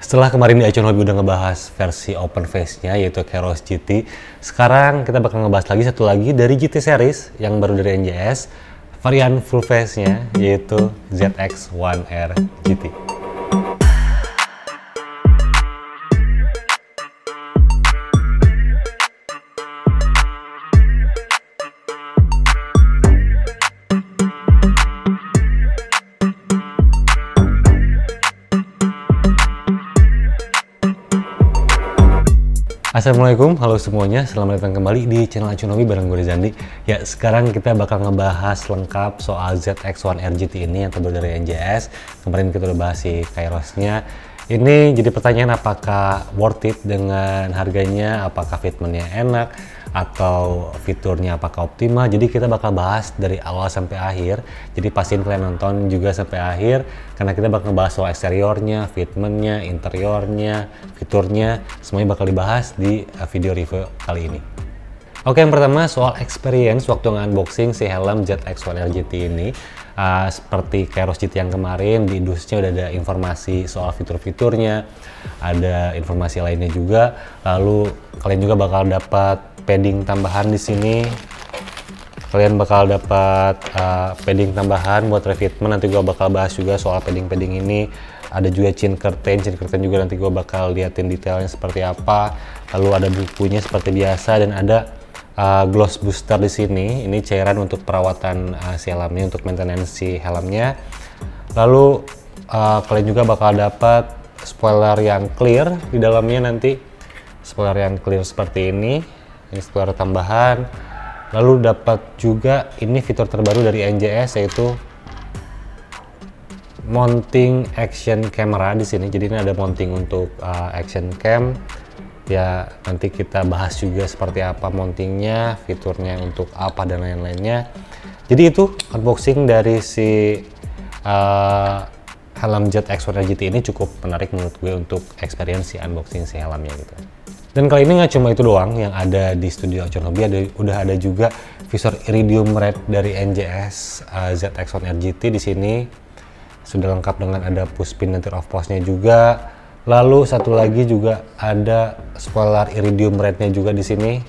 Setelah kemarin di acun Hobby udah ngebahas versi open face-nya yaitu Keros GT, sekarang kita bakal ngebahas lagi satu lagi dari GT series yang baru dari NJS, varian full face-nya yaitu ZX1R GT. Assalamualaikum, halo semuanya. Selamat datang kembali di channel Acunomi bareng gue Zandi. Ya, sekarang kita bakal ngebahas lengkap soal ZX1 RGT ini yang terbaru dari NJS. Kemarin kita udah bahas si Kairosnya. Ini jadi pertanyaan apakah worth it dengan harganya, apakah fitmentnya enak, atau fiturnya apakah optimal. Jadi kita bakal bahas dari awal sampai akhir. Jadi pastiin kalian nonton juga sampai akhir karena kita bakal bahas soal eksteriornya, fitmentnya, interiornya, fiturnya, semuanya bakal dibahas di eh, video review kali ini. Oke, yang pertama soal experience waktu nge-unboxing si helm ZX1 LGT ini uh, seperti Keros GT yang kemarin di industrinya udah ada informasi soal fitur-fiturnya, ada informasi lainnya juga. Lalu kalian juga bakal dapat padding tambahan di sini. Kalian bakal dapat uh, padding tambahan buat refitment. Nanti gua bakal bahas juga soal padding-padding ini. Ada juga chin curtain, chin curtain juga nanti gua bakal liatin detailnya seperti apa. Lalu ada bukunya seperti biasa dan ada uh, gloss booster di sini. Ini cairan untuk perawatan uh, si helmnya, untuk maintenance si helmnya. Lalu uh, kalian juga bakal dapat spoiler yang clear di dalamnya nanti. Spoiler yang clear seperti ini. Ini spoiler tambahan. Lalu dapat juga ini fitur terbaru dari NJS yaitu mounting action camera di sini. Jadi ini ada mounting untuk uh, action cam ya nanti kita bahas juga seperti apa mountingnya, fiturnya untuk apa dan lain-lainnya. Jadi itu unboxing dari si uh, helm Jet x GT ini cukup menarik menurut gue untuk experience si unboxing si helmnya gitu. Dan kali ini nggak cuma itu doang yang ada di studio Hobby ada udah ada juga visor iridium red dari NJS uh, eh, ZX1 RGT di sini sudah lengkap dengan ada push pin dan off pause juga Lalu satu lagi juga ada spoiler iridium rednya juga di sini.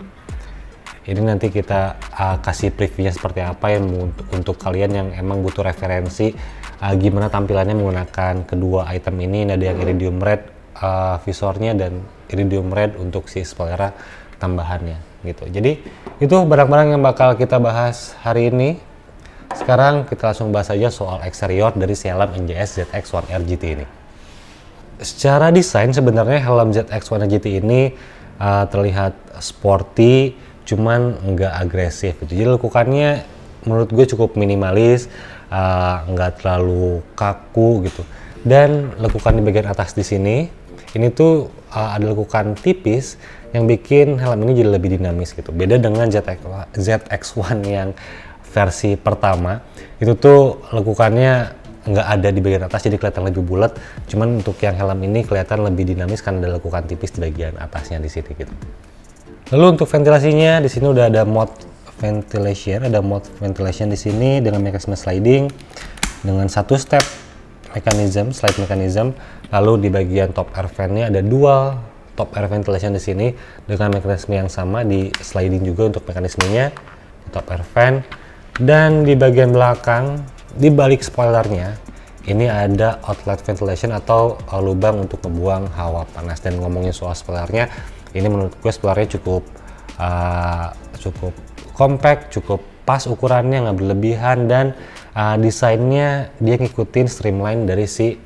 Ini nanti kita uh, kasih previewnya seperti apa ya untuk, kalian yang emang butuh referensi uh, gimana tampilannya menggunakan kedua item ini. Ini ada yang iridium red uh, visornya dan iridium red untuk si spoiler tambahannya gitu. Jadi itu barang-barang yang bakal kita bahas hari ini. Sekarang kita langsung bahas aja soal eksterior dari Selam NJS ZX1 RGT ini secara desain sebenarnya helm ZX1 GT ini uh, terlihat sporty cuman nggak agresif gitu. Jadi lekukannya menurut gue cukup minimalis, uh, nggak terlalu kaku gitu. Dan lekukan di bagian atas di sini, ini tuh uh, ada lekukan tipis yang bikin helm ini jadi lebih dinamis gitu. Beda dengan ZX1 yang versi pertama, itu tuh lekukannya nggak ada di bagian atas jadi kelihatan lebih bulat cuman untuk yang helm ini kelihatan lebih dinamis karena ada lekukan tipis di bagian atasnya di sini gitu lalu untuk ventilasinya di sini udah ada mod ventilation ada mod ventilation di sini dengan mekanisme sliding dengan satu step mechanism slide mechanism lalu di bagian top air fan-nya ada dua top air ventilation di sini dengan mekanisme yang sama di sliding juga untuk mekanismenya top air fan dan di bagian belakang di balik spoilernya ini ada outlet ventilation atau uh, lubang untuk membuang hawa panas dan ngomongin soal spoilernya ini menurut gue spoilernya cukup uh, cukup compact cukup pas ukurannya nggak berlebihan dan uh, desainnya dia ngikutin streamline dari si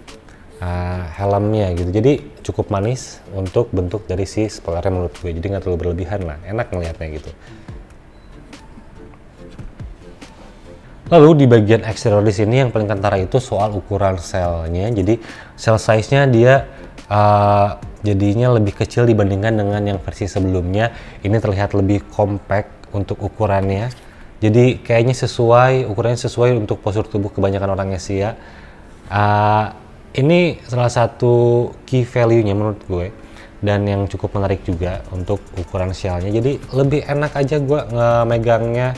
uh, helmnya gitu jadi cukup manis untuk bentuk dari si spoilernya menurut gue jadi nggak terlalu berlebihan lah enak ngelihatnya gitu Lalu di bagian eksterior di sini yang paling kentara itu soal ukuran selnya. Jadi sel size-nya dia uh, jadinya lebih kecil dibandingkan dengan yang versi sebelumnya. Ini terlihat lebih compact untuk ukurannya. Jadi kayaknya sesuai ukurannya sesuai untuk postur tubuh kebanyakan orang Asia. Uh, ini salah satu key value-nya menurut gue dan yang cukup menarik juga untuk ukuran selnya Jadi lebih enak aja gue megangnya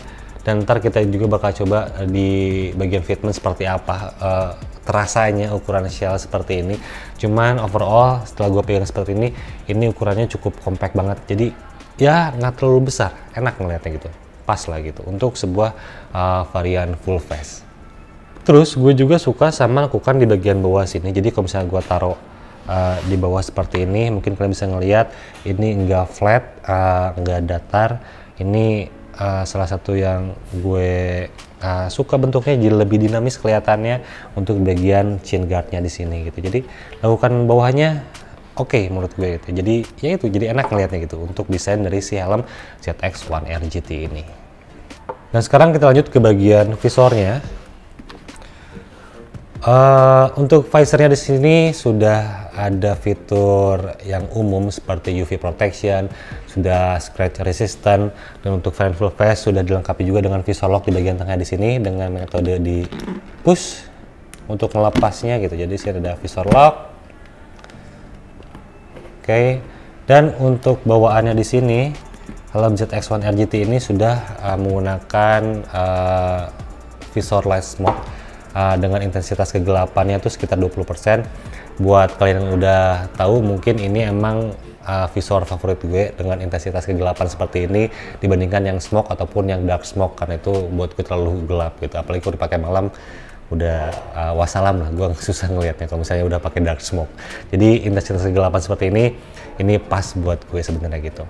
dan ntar kita juga bakal coba eh, di bagian fitment seperti apa uh, terasanya ukuran shell seperti ini cuman overall setelah gue pegang seperti ini ini ukurannya cukup compact banget jadi ya nggak terlalu besar enak ngeliatnya gitu pas lah gitu untuk sebuah uh, varian full face terus gue juga suka sama lakukan di bagian bawah sini jadi kalau misalnya gue taruh uh, di bawah seperti ini mungkin kalian bisa ngelihat ini enggak flat uh, enggak datar ini uh, salah satu yang gue uh, suka bentuknya jadi lebih dinamis kelihatannya untuk bagian chin guardnya di sini gitu jadi lakukan bawahnya oke okay, menurut gue gitu jadi ya itu jadi enak ngelihatnya gitu untuk desain dari si helm ZX1 RGT ini dan sekarang kita lanjut ke bagian visornya Uh, untuk visornya di sini sudah ada fitur yang umum seperti UV protection, sudah scratch resistant, dan untuk full face sudah dilengkapi juga dengan visor lock di bagian tengah di sini dengan metode di push untuk melepasnya gitu. Jadi sih ada visor lock. Oke, okay. dan untuk bawaannya di sini, Helm ZX1 RGT ini sudah uh, menggunakan uh, eh, visor light smoke uh, dengan intensitas kegelapannya itu sekitar 20%. Buat kalian yang udah tahu mungkin ini emang uh, eh, visor favorit gue dengan intensitas kegelapan seperti ini dibandingkan yang smoke ataupun yang dark smoke karena itu buat gue terlalu gelap gitu. Apalagi kalau dipakai malam udah uh, eh, wasalam lah gue susah ngelihatnya kalau misalnya udah pakai dark smoke jadi intensitas kegelapan seperti ini ini pas buat gue sebenarnya gitu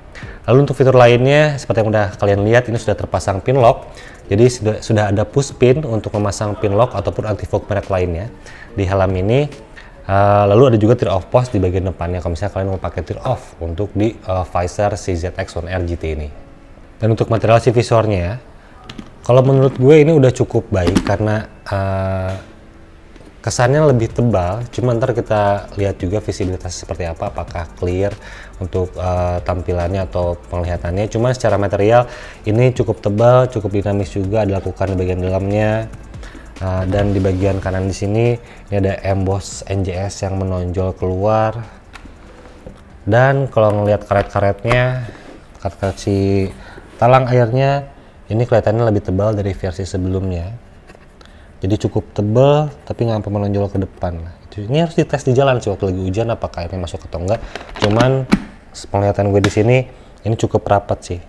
lalu untuk fitur lainnya seperti yang udah kalian lihat ini sudah terpasang pin lock jadi sudah, sudah ada push pin untuk memasang pin lock ataupun anti fog merek lainnya di helm ini Uh, lalu ada juga tear off post di bagian depannya kalau misalnya kalian mau pakai tear off untuk di uh, eh, Pfizer CZX1R ini. Dan untuk material si visornya kalau menurut gue ini udah cukup baik karena uh, kesannya lebih tebal. Cuma ntar kita lihat juga visibilitas seperti apa, apakah clear untuk uh, tampilannya atau penglihatannya. Cuma secara material ini cukup tebal, cukup dinamis juga. Dilakukan di bagian dalamnya uh, dan di bagian kanan di sini ini ada emboss NJS yang menonjol keluar. Dan kalau ngelihat karet-karetnya, karet, -karet si talang airnya ini kelihatannya lebih tebal dari versi sebelumnya. Jadi cukup tebal tapi nggak menonjol ke depan. Ini harus dites di jalan sih waktu lagi hujan apakah ini masuk atau enggak. Cuman penglihatan gue di sini ini cukup rapat sih.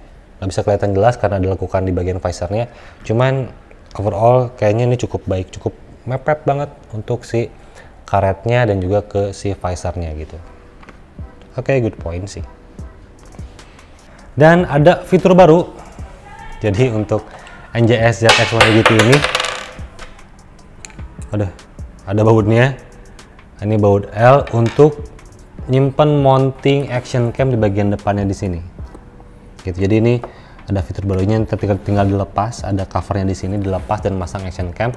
Nggak bisa kelihatan jelas karena dilakukan di bagian visornya. Cuman overall kayaknya ini cukup baik, cukup mepet banget untuk si karetnya dan juga ke si visornya gitu. Oke, okay, good point sih. Dan ada fitur baru jadi untuk NJS ZX1 GT ini ada ada bautnya ini baut L untuk nyimpen mounting action cam di bagian depannya di sini gitu jadi ini ada fitur barunya ketika tinggal dilepas ada covernya di sini dilepas dan masang action cam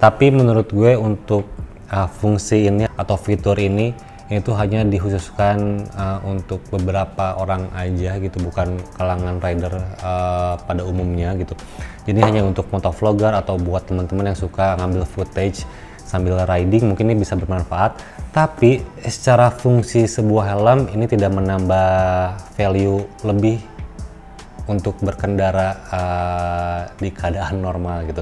tapi menurut gue untuk uh, fungsi ini atau fitur ini itu hanya dikhususkan uh, untuk beberapa orang aja gitu bukan kalangan rider uh, pada umumnya gitu jadi hanya untuk vlogger atau buat teman-teman yang suka ngambil footage sambil riding mungkin ini bisa bermanfaat tapi secara fungsi sebuah helm ini tidak menambah value lebih untuk berkendara uh, di keadaan normal gitu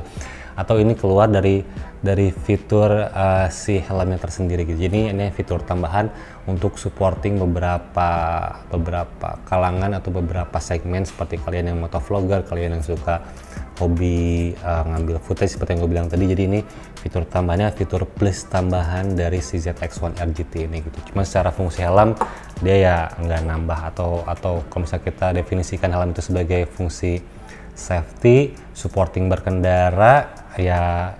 atau ini keluar dari dari fitur uh, si helmnya tersendiri gitu. Jadi ini fitur tambahan untuk supporting beberapa beberapa kalangan atau beberapa segmen seperti kalian yang motovlogger, kalian yang suka hobi uh, ngambil footage seperti yang gue bilang tadi. Jadi ini fitur tambahnya fitur plus tambahan dari si ZX1 RGT ini gitu. Cuma secara fungsi helm dia ya nggak nambah atau atau kalau misalnya kita definisikan helm itu sebagai fungsi safety, supporting berkendara, ya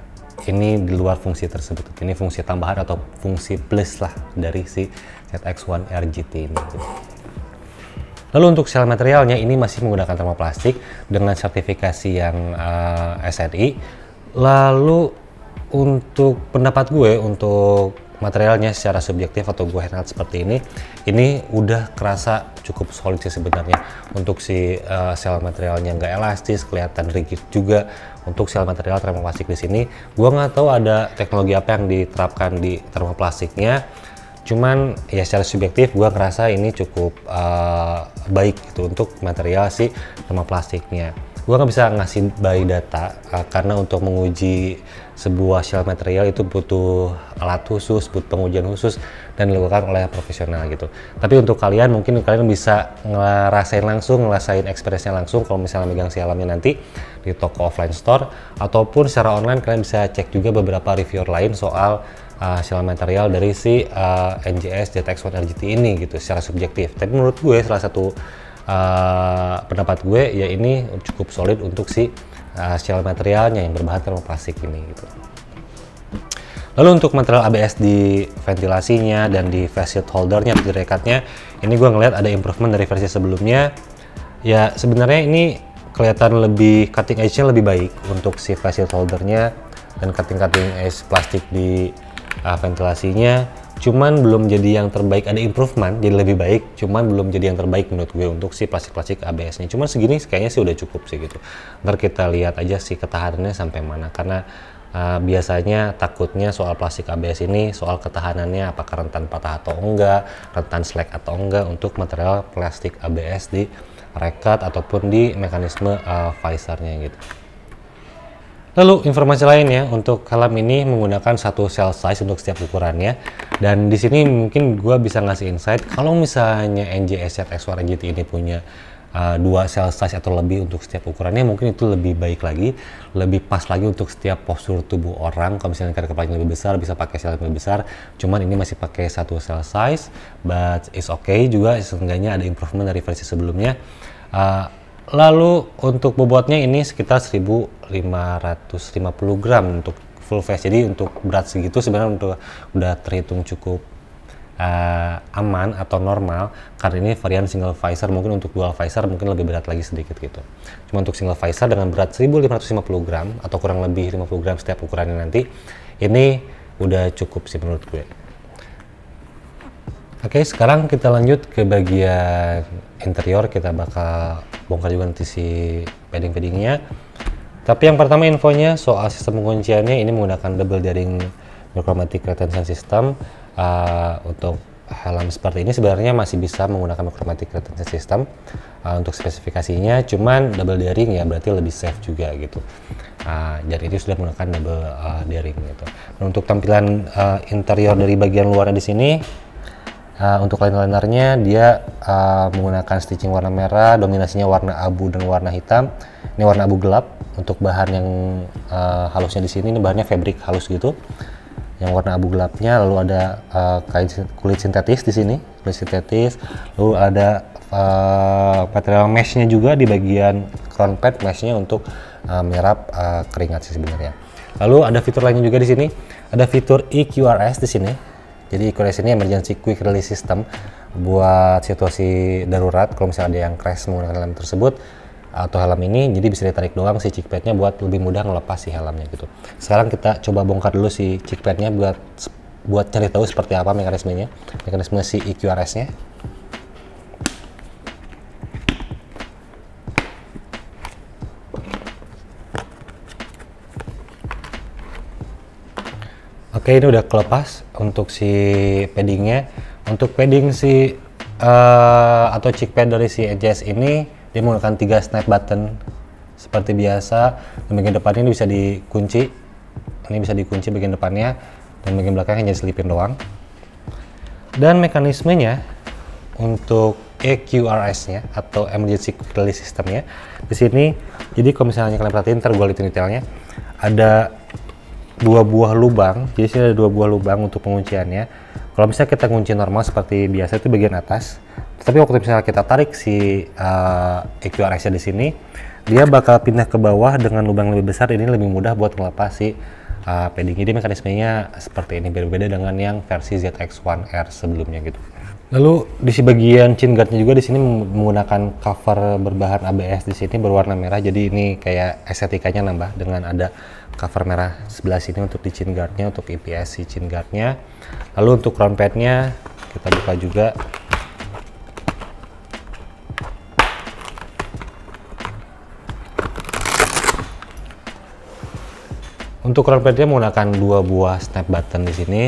ini di luar fungsi tersebut. Ini fungsi tambahan atau fungsi plus lah dari si ZX1 RGT ini. Lalu untuk sel materialnya ini masih menggunakan termoplastik dengan sertifikasi yang uh, eh, SNI. Lalu untuk pendapat gue untuk materialnya secara subjektif atau gue handle seperti ini ini udah kerasa cukup solid sih sebenarnya untuk si uh, sel materialnya nggak elastis kelihatan rigid juga untuk sel material termoplastik di sini. Gua nggak tahu ada teknologi apa yang diterapkan di termoplastiknya. Cuman ya secara subjektif gue ngerasa ini cukup uh, baik gitu untuk material si termoplastiknya. Gue nggak bisa ngasih by data uh, karena untuk menguji sebuah shell material itu butuh alat khusus, butuh pengujian khusus dan dilakukan oleh profesional gitu. Tapi untuk kalian mungkin kalian bisa ngerasain langsung, ngerasain ekspresinya langsung kalau misalnya megang si alamnya nanti di toko offline store ataupun secara online kalian bisa cek juga beberapa reviewer lain soal uh, material dari si uh, NGS JTX1 RGT ini gitu secara subjektif. Tapi menurut gue salah satu uh, pendapat gue ya ini cukup solid untuk si uh, materialnya yang berbahan termoplastik ini gitu. Lalu untuk material ABS di ventilasinya dan di face shield holdernya, di rekatnya, ini gue ngeliat ada improvement dari versi sebelumnya. Ya sebenarnya ini kelihatan lebih cutting edge-nya lebih baik untuk si facial holdernya dan cutting-cutting edge plastik di uh, ventilasinya cuman belum jadi yang terbaik ada improvement jadi lebih baik cuman belum jadi yang terbaik menurut gue untuk si plastik-plastik ABS nya cuman segini kayaknya sih udah cukup sih gitu ntar kita lihat aja sih ketahanannya sampai mana karena uh, biasanya takutnya soal plastik ABS ini soal ketahanannya apakah rentan patah atau enggak rentan slack atau enggak untuk material plastik ABS di rekat ataupun di mekanisme uh, eh, visornya gitu. Lalu informasi lainnya untuk helm ini menggunakan satu cell size untuk setiap ukurannya dan di sini mungkin gue bisa ngasih insight kalau misalnya NGSZ X1 ini punya Eh, dua cell size atau lebih untuk setiap ukurannya mungkin itu lebih baik lagi lebih pas lagi untuk setiap postur tubuh orang kalau misalnya ada kepala lebih besar bisa pakai cell lebih besar cuman ini masih pakai satu cell size but it's okay juga seenggaknya ada improvement dari versi sebelumnya uh, lalu untuk bobotnya ini sekitar 1550 gram untuk full face jadi untuk berat segitu sebenarnya untuk udah terhitung cukup uh, aman atau normal karena ini varian single Pfizer mungkin untuk dual Pfizer mungkin lebih berat lagi sedikit gitu cuma untuk single Pfizer dengan berat 1550 gram atau kurang lebih 50 gram setiap ukurannya nanti ini udah cukup sih menurut gue Oke, sekarang kita lanjut ke bagian interior. Kita bakal bongkar juga nanti si padding-paddingnya. Tapi yang pertama infonya soal sistem pengunciannya ini menggunakan double daring Micromatic retention system Eh, untuk helm seperti ini sebenarnya masih bisa menggunakan Mochromatic Retention System uh, untuk spesifikasinya cuman double daring ya berarti lebih safe juga gitu uh, dan itu sudah menggunakan double uh, daring gitu dan untuk tampilan uh, interior dari bagian luarnya di sini uh, untuk liner-linernya dia uh, menggunakan stitching warna merah dominasinya warna abu dan warna hitam ini warna abu gelap untuk bahan yang uh, halusnya di sini ini bahannya fabric halus gitu yang warna abu gelapnya lalu ada uh, kulit sintetis di sini kulit sintetis lalu ada uh, material meshnya juga di bagian crown pad meshnya untuk uh, menyerap uh, keringat sih sebenarnya lalu ada fitur lainnya juga di sini ada fitur EQRS di sini jadi EQRS ini emergency quick release system buat situasi darurat kalau misalnya ada yang crash menggunakan lem tersebut atau helm ini jadi bisa ditarik doang si padnya buat lebih mudah ngelepas si helmnya gitu sekarang kita coba bongkar dulu si padnya buat buat cari tahu seperti apa mekanismenya mekanisme si EQRS nya Oke ini udah kelepas untuk si paddingnya untuk padding si uh, atau cheek pad dari si EJS ini dia menggunakan tiga snap button seperti biasa. Dan bagian depannya ini bisa dikunci. Ini bisa dikunci bagian depannya dan bagian belakangnya hanya selipin doang. Dan mekanismenya untuk EQRS-nya atau Emergency Release System-nya di sini. Jadi kalau misalnya kalian perhatiin, ntar gue detailnya. Ada dua buah lubang, jadi sini ada dua buah lubang untuk pengunciannya. Kalau misalnya kita kunci normal seperti biasa itu bagian atas, tapi waktu misalnya kita tarik si uh, eh, EQRX-nya di sini, dia bakal pindah ke bawah dengan lubang lebih besar. Ini lebih mudah buat ngelepas si uh, padding. Jadi mekanismenya seperti ini, berbeda dengan yang versi ZX1R sebelumnya gitu. Lalu di si bagian chin guardnya juga di sini menggunakan cover berbahan ABS di sini berwarna merah. Jadi ini kayak estetikanya nambah dengan ada cover merah sebelah sini untuk di chin guardnya, untuk IPS si chin guardnya. Lalu untuk crown pad-nya kita buka juga Untuk rockpadnya menggunakan dua buah snap button di sini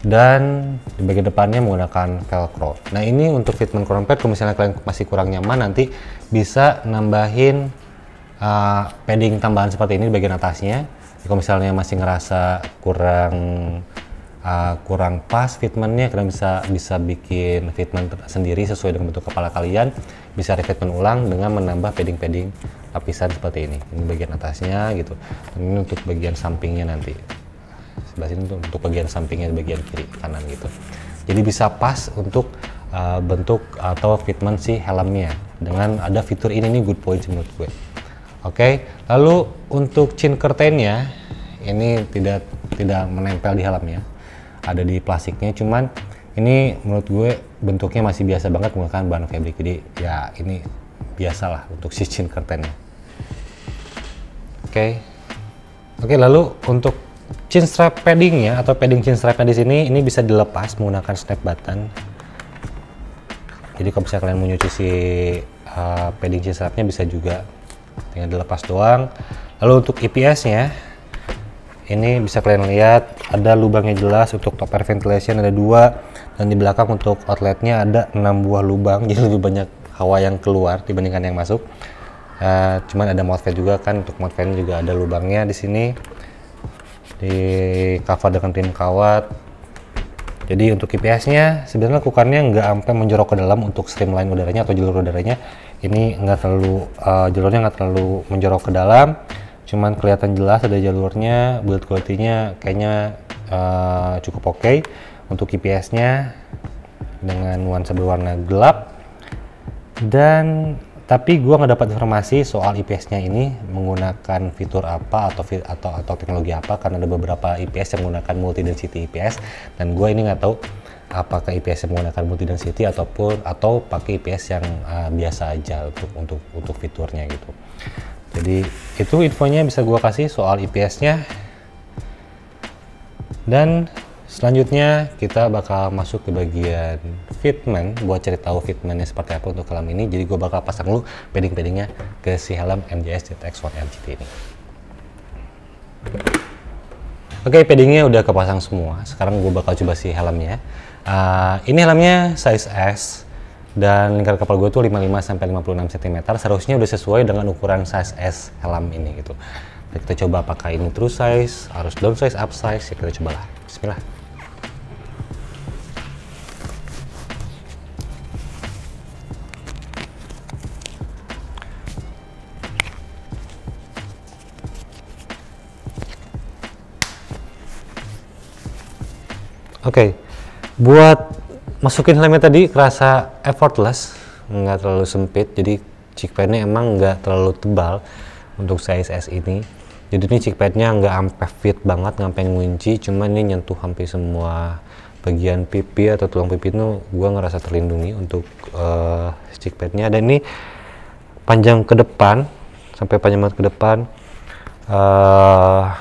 dan di bagian depannya menggunakan velcro. Nah ini untuk fitment crownpad kalau misalnya kalian masih kurang nyaman nanti bisa nambahin uh, padding tambahan seperti ini di bagian atasnya. Jadi, kalau misalnya masih ngerasa kurang uh, kurang pas fitmentnya kalian bisa bisa bikin fitment sendiri sesuai dengan bentuk kepala kalian bisa refitment ulang dengan menambah padding-padding lapisan seperti ini ini bagian atasnya gitu ini untuk bagian sampingnya nanti sebelah sini untuk, untuk bagian sampingnya bagian kiri kanan gitu jadi bisa pas untuk uh, bentuk atau fitment si helmnya dengan ada fitur ini nih good point menurut gue oke okay? lalu untuk chin curtainnya ini tidak tidak menempel di helmnya ada di plastiknya cuman ini menurut gue bentuknya masih biasa banget menggunakan bahan fabric jadi ya ini biasalah untuk si chin curtainnya Oke. Oke, lalu untuk chin strap padding ya atau padding chin strapnya di sini ini bisa dilepas menggunakan snap button. Jadi kalau bisa kalian mau nyuci si uh, padding chin strapnya bisa juga tinggal dilepas doang. Lalu untuk eps nya ini bisa kalian lihat ada lubangnya jelas untuk top air ventilation ada dua dan di belakang untuk outletnya ada enam buah lubang jadi lebih banyak hawa yang keluar dibandingkan yang masuk Eh, cuman ada fan juga kan untuk fan juga ada lubangnya di sini di cover dengan tim kawat jadi untuk IPS nya sebenarnya kukarnya nggak sampai menjorok ke dalam untuk streamline udaranya atau jalur udaranya ini nggak terlalu uh, jalurnya nggak terlalu menjorok ke dalam cuman kelihatan jelas ada jalurnya build quality nya kayaknya uh, cukup oke okay. untuk IPS nya dengan nuansa berwarna gelap dan tapi gue nggak dapat informasi soal IPS-nya ini menggunakan fitur apa atau atau atau teknologi apa karena ada beberapa IPS yang menggunakan multi density IPS dan gue ini nggak tahu apakah IPS yang menggunakan multi density ataupun atau pakai IPS yang uh, biasa aja untuk untuk untuk fiturnya gitu. Jadi itu infonya bisa gue kasih soal IPS-nya dan Selanjutnya kita bakal masuk ke bagian fitment buat cari tahu fitmentnya seperti apa untuk helm ini. Jadi gue bakal pasang dulu padding-paddingnya ke si helm MJS ZX1 MGT ini. Oke, okay, paddingnya udah kepasang semua. Sekarang gue bakal coba si helmnya. Uh, ini helmnya size S dan lingkar kepala gue tuh 55 sampai 56 cm. Seharusnya udah sesuai dengan ukuran size S helm ini gitu. Kita coba pakai ini true size, harus down size, up size, ya kita cobalah. Bismillah. okay. buat masukin helmnya tadi kerasa effortless, nggak terlalu sempit. Jadi cheekpadnya emang nggak terlalu tebal untuk size S ini. Jadi ini cheekpadnya nggak ampe fit banget, nggak pengen ngunci, cuman ini nyentuh hampir semua bagian pipi atau tulang pipi itu gue ngerasa terlindungi untuk uh, eh, cheekpadnya dan ini panjang ke depan sampai panjang banget ke depan uh,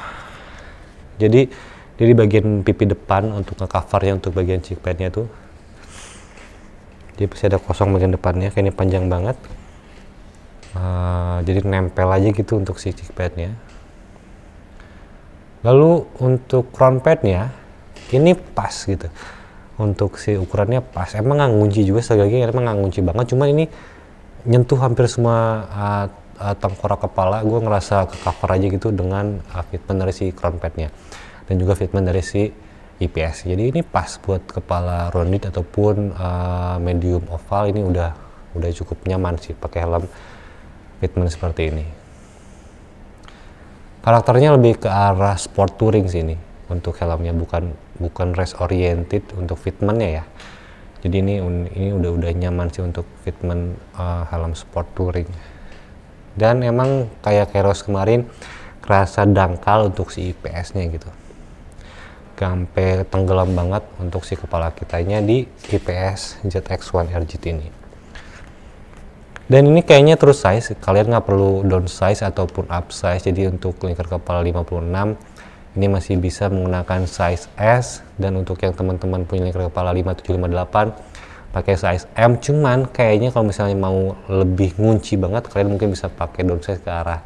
jadi jadi bagian pipi depan untuk ngecovernya untuk bagian cheekpadnya tuh. Jadi pasti ada kosong bagian depannya, kayak ini panjang banget. Uh, jadi nempel aja gitu untuk si cheekpadnya. Lalu untuk crown padnya, ini pas gitu. Untuk si ukurannya pas. Emang nggak ngunci juga sekali lagi, emang nggak ngunci banget. Cuma ini nyentuh hampir semua uh, uh, tengkorak kepala gue ngerasa ke cover aja gitu dengan uh, fitment dari si crown padnya dan juga fitment dari si IPS. Jadi ini pas buat kepala rondit ataupun uh, medium oval ini udah udah cukup nyaman sih pakai helm fitment seperti ini. Karakternya lebih ke arah sport touring sih ini untuk helmnya bukan bukan race oriented untuk fitmentnya ya. Jadi ini ini udah udah nyaman sih untuk fitment uh, eh, helm sport touring. Dan emang kayak Keros kemarin kerasa dangkal untuk si IPS-nya gitu sampai tenggelam banget untuk si kepala kitanya di IPS ZX1 RGT ini. Dan ini kayaknya terus size, kalian nggak perlu down size ataupun up size. jadi untuk lingkar kepala 56 ini masih bisa menggunakan size S dan untuk yang teman-teman punya lingkar kepala 5758 pakai size M cuman kayaknya kalau misalnya mau lebih ngunci banget kalian mungkin bisa pakai down size ke arah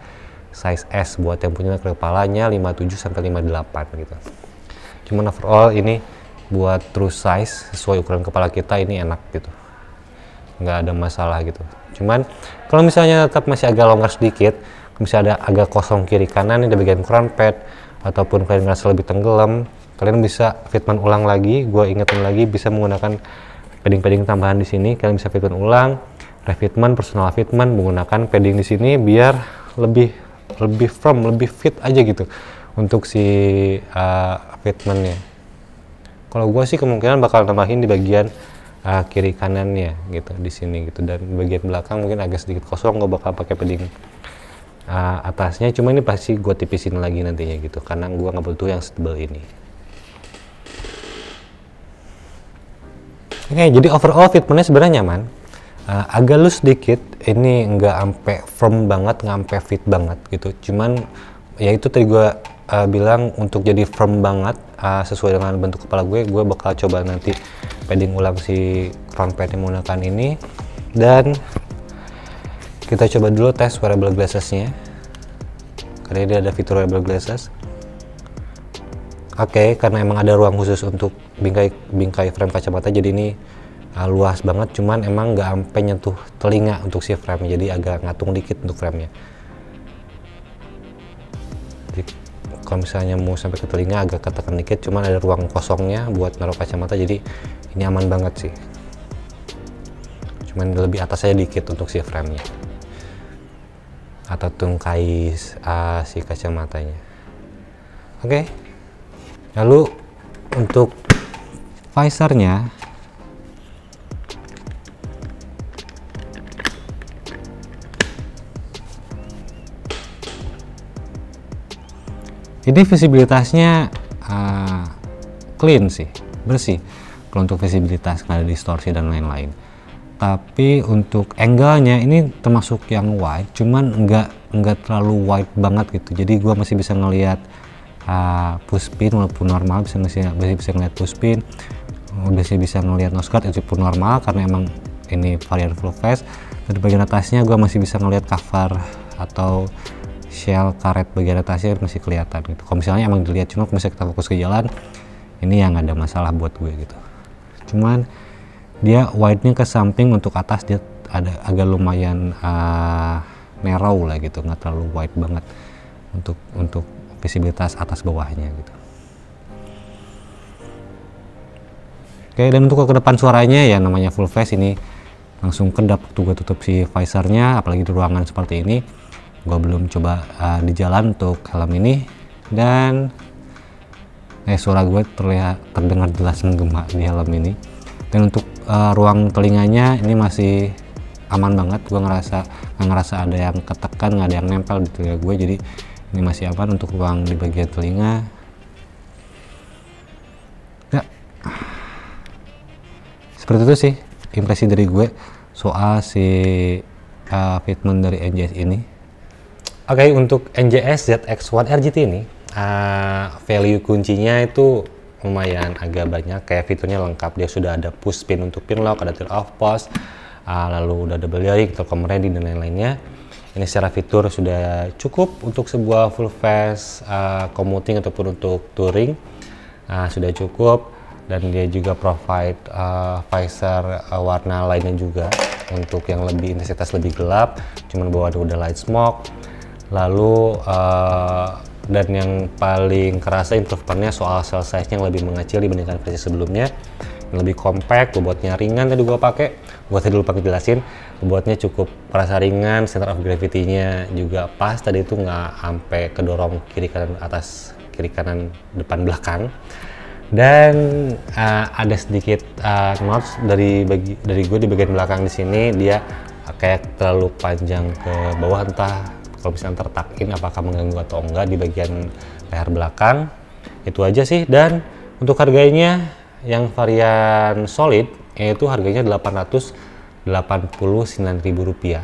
size S buat yang punya kepalanya 57 sampai 58 gitu cuman overall ini buat true size sesuai ukuran kepala kita ini enak gitu nggak ada masalah gitu cuman kalau misalnya tetap masih agak longgar sedikit misalnya ada agak kosong kiri kanan di bagian crown pad ataupun kalian ngerasa lebih tenggelam kalian bisa fitment ulang lagi gue ingetin lagi bisa menggunakan padding-padding tambahan di sini kalian bisa fitment ulang refitment personal fitment menggunakan padding di sini biar lebih lebih firm, lebih fit aja gitu untuk si uh, fitmentnya. Kalau gue sih kemungkinan bakal nambahin di bagian uh, kiri kanannya gitu di sini gitu dan bagian belakang mungkin agak sedikit kosong gue bakal pakai padding uh, atasnya cuma ini pasti gue tipisin lagi nantinya gitu karena gue nggak butuh yang setebal ini Oke, okay, jadi overall fitmentnya sebenarnya nyaman uh, agak lu sedikit ini nggak ampe firm banget nggak ampe fit banget gitu cuman ya itu tadi gue uh, ah, bilang untuk jadi firm banget uh, sesuai dengan bentuk kepala gue gue bakal coba nanti padding ulang si front pad yang menggunakan ini dan kita coba dulu tes wearable glasses-nya. karena ini ada fitur wearable glasses oke okay, karena emang ada ruang khusus untuk bingkai bingkai frame kacamata jadi ini uh, luas banget cuman emang nggak sampai nyentuh telinga untuk si frame jadi agak ngatung dikit untuk frame nya jadi kalau misalnya mau sampai ke telinga agak ketekan dikit cuman ada ruang kosongnya buat naruh kacamata jadi ini aman banget sih cuman lebih atas aja dikit untuk si frame nya atau tungkai uh, ah, si kacamatanya oke okay. lalu untuk visornya Jadi visibilitasnya uh, clean sih, bersih. Kalau untuk visibilitas nggak ada distorsi dan lain-lain. Tapi untuk angle-nya ini termasuk yang wide, cuman nggak nggak terlalu wide banget gitu. Jadi gue masih bisa ngelihat uh, push pin walaupun normal bisa masih bisa bisa ngelihat push pin, masih bisa ngelihat nose guard itu pun normal karena emang ini varian full face. Dan di bagian atasnya gue masih bisa ngelihat cover atau shell karet bagian atasnya masih kelihatan gitu. Kalau misalnya emang dilihat cuma kalau misalnya kita fokus ke jalan ini yang ada masalah buat gue gitu. Cuman dia wide-nya ke samping untuk atas dia ada agak lumayan uh, narrow lah gitu, nggak terlalu wide banget untuk untuk visibilitas atas bawahnya gitu. Oke, dan untuk ke depan suaranya ya namanya full face ini langsung kedap tuh gue tutup si visornya apalagi di ruangan seperti ini gue belum coba uh, di jalan untuk helm ini dan eh suara gue terlihat terdengar jelas menggema di helm ini dan untuk uh, ruang telinganya ini masih aman banget gue ngerasa gak ngerasa ada yang ketekan nggak ada yang nempel di telinga gue jadi ini masih aman untuk ruang di bagian telinga ya seperti itu sih impresi dari gue soal si uh, fitment dari NJS ini Oke, okay, untuk NJS ZX1 RGT ini, uh, value kuncinya itu lumayan agak banyak, kayak fiturnya lengkap. Dia sudah ada push pin untuk pin lock, ada tilt off post, uh, lalu udah double lyric, intercom ready, dan lain-lainnya. Ini secara fitur sudah cukup untuk sebuah full face uh, commuting ataupun untuk touring. Uh, sudah cukup dan dia juga provide uh, visor uh, warna lainnya juga untuk yang lebih intensitas lebih gelap cuman bawa ada udah light smoke lalu uh, dan yang paling kerasa improvementnya soal cell size yang lebih mengecil dibandingkan versi sebelumnya yang lebih compact, bobotnya ringan tadi gua pakai gua tadi lupa ngejelasin bobotnya cukup merasa ringan, center of gravity-nya juga pas tadi itu nggak sampai kedorong kiri kanan atas kiri kanan depan belakang dan uh, ada sedikit uh, eh, notch dari bagi dari gue di bagian belakang di sini dia kayak terlalu panjang ke bawah entah kalau misalnya tertakin apakah mengganggu atau enggak di bagian leher belakang itu aja sih dan untuk harganya yang varian solid yaitu harganya 889.000 rupiah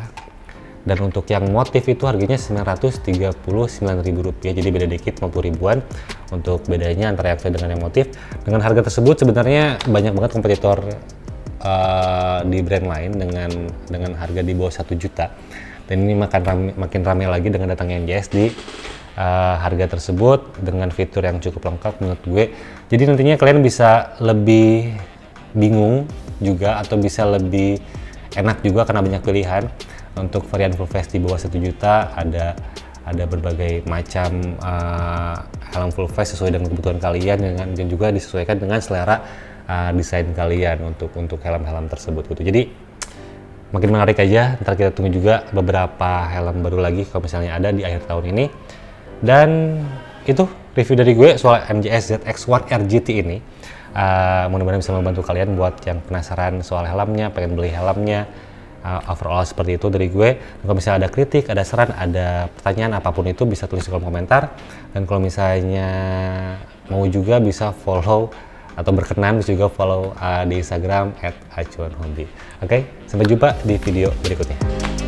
dan untuk yang motif itu harganya 939.000 rupiah jadi beda dikit rp ribuan untuk bedanya antara yang dengan yang motif dengan harga tersebut sebenarnya banyak banget kompetitor uh, di brand lain dengan dengan harga di bawah 1 juta dan ini makin rame, makin ramai lagi dengan datangnya NGS di uh, harga tersebut dengan fitur yang cukup lengkap menurut gue. Jadi nantinya kalian bisa lebih bingung juga atau bisa lebih enak juga karena banyak pilihan. Untuk varian full face di bawah 1 juta ada ada berbagai macam uh, helm full face sesuai dengan kebutuhan kalian dengan dan juga disesuaikan dengan selera uh, desain kalian untuk untuk helm-helm tersebut gitu. Jadi makin menarik aja. Ntar kita tunggu juga beberapa helm baru lagi kalau misalnya ada di akhir tahun ini. Dan itu review dari gue soal MJS ZX1 RGT ini. Uh, mudah-mudahan bisa membantu kalian buat yang penasaran soal helmnya, pengen beli helmnya. Uh, overall seperti itu dari gue. Dan kalau misalnya ada kritik, ada saran, ada pertanyaan apapun itu bisa tulis di kolom komentar. Dan kalau misalnya mau juga bisa follow atau berkenan bisa juga follow uh, di Instagram @acuanhobi. Oke, okay? sampai jumpa di video berikutnya.